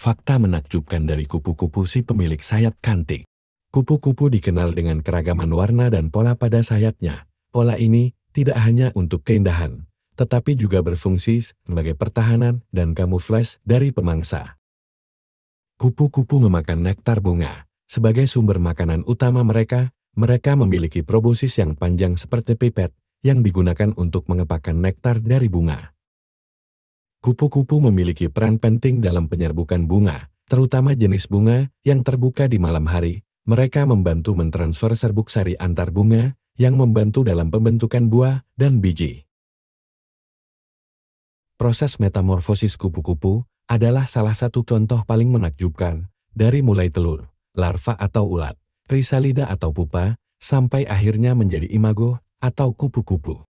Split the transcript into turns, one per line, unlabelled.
fakta menakjubkan dari kupu-kupu si pemilik sayap kantik. Kupu-kupu dikenal dengan keragaman warna dan pola pada sayapnya. Pola ini tidak hanya untuk keindahan, tetapi juga berfungsi sebagai pertahanan dan kamuflase dari pemangsa. Kupu-kupu memakan nektar bunga. Sebagai sumber makanan utama mereka, mereka memiliki proboscis yang panjang seperti pipet, yang digunakan untuk mengepakkan nektar dari bunga. Kupu-kupu memiliki peran penting dalam penyerbukan bunga, terutama jenis bunga yang terbuka di malam hari. Mereka membantu mentransfer serbuk sari antar bunga yang membantu dalam pembentukan buah dan biji. Proses metamorfosis kupu-kupu adalah salah satu contoh paling menakjubkan dari mulai telur, larva atau ulat, risalida atau pupa, sampai akhirnya menjadi imago atau kupu-kupu.